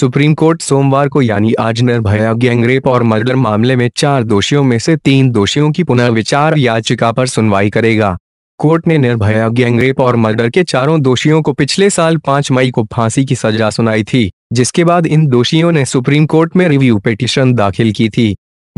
supreme court सोमवार को यानी आज निर्भया गैंगरेप और मर्डर मामले में चार दोषियों में से तीन दोषियों की पुनर्विचार याचिका पर सुनवाई करेगा कोर्ट ने निर्भया गैंगरेप और मर्डर के चारों दोषियों को पिछले साल 5 मई को फांसी की सजा सुनाई थी जिसके बाद इन दोषियों ने सुप्रीम कोर्ट में रिव्यू पिटिशन दाखिल की थी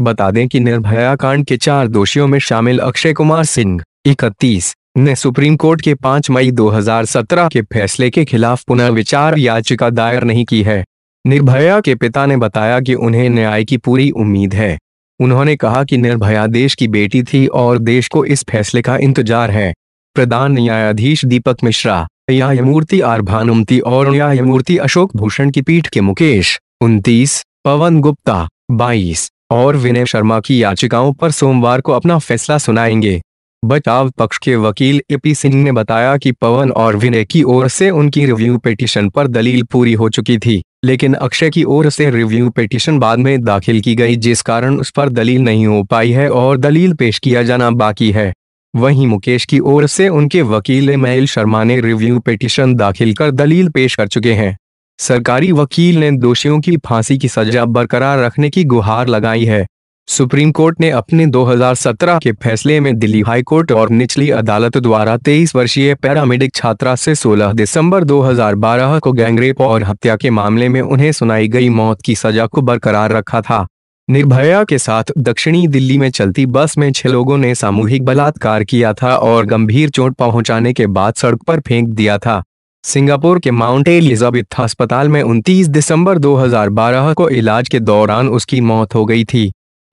बता दें कि निर्भया कांड के चार दोषियों में शामिल अक्षय कुमार सिंह इकतीस ने सुप्रीम कोर्ट के 5 मई 2017 के फैसले के खिलाफ पुनर्विचार याचिका दायर नहीं की है निर्भया के पिता ने बताया कि उन्हें न्याय की पूरी उम्मीद है उन्होंने कहा कि निर्भया देश की बेटी थी और देश को इस फैसले का इंतजार है प्रधान न्यायाधीश दीपक मिश्रा न्यायमूर्ति आर भानुमती और न्यायमूर्ति अशोक भूषण की पीठ के मुकेश उनतीस पवन गुप्ता बाईस और विनय शर्मा की याचिकाओं पर सोमवार को अपना फैसला सुनाएंगे बचाव पक्ष के वकील एपी सिंह ने बताया कि पवन और विनय की ओर से उनकी रिव्यू पिटीशन पर दलील पूरी हो चुकी थी लेकिन अक्षय की ओर से रिव्यू पिटीशन बाद में दाखिल की गई जिस कारण उस पर दलील नहीं हो पाई है और दलील पेश किया जाना बाकी है वहीं मुकेश की ओर से उनके वकील महिल शर्मा ने रिव्यू पिटीशन दाखिल कर दलील पेश कर चुके हैं सरकारी वकील ने दोषियों की फांसी की सजा बरकरार रखने की गुहार लगाई है सुप्रीम कोर्ट ने अपने 2017 के फैसले में दिल्ली हाई कोर्ट और निचली अदालत द्वारा 23 वर्षीय पैरामेडिक छात्रा से 16 दिसंबर 2012 को गैंगरेप और हत्या के मामले में उन्हें सुनाई गई मौत की सजा को बरकरार रखा था निर्भया के साथ दक्षिणी दिल्ली में चलती बस में छह लोगों ने सामूहिक बलात्कार किया था और गंभीर चोट पहुंचाने के बाद सड़क पर फेंक दिया था सिंगापुर के माउंट एलिजाबेथ अस्पताल में 29 दिसंबर 2012 को इलाज के दौरान उसकी मौत हो गई थी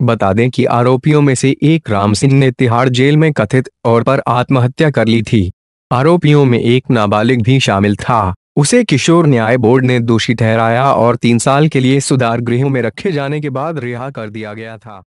बता दें कि आरोपियों में से एक राम सिंह ने तिहाड़ जेल में कथित और पर आत्महत्या कर ली थी आरोपियों में एक नाबालिग भी शामिल था उसे किशोर न्याय बोर्ड ने दोषी ठहराया और तीन साल के लिए सुधार गृहों में रखे जाने के बाद रिहा कर दिया गया था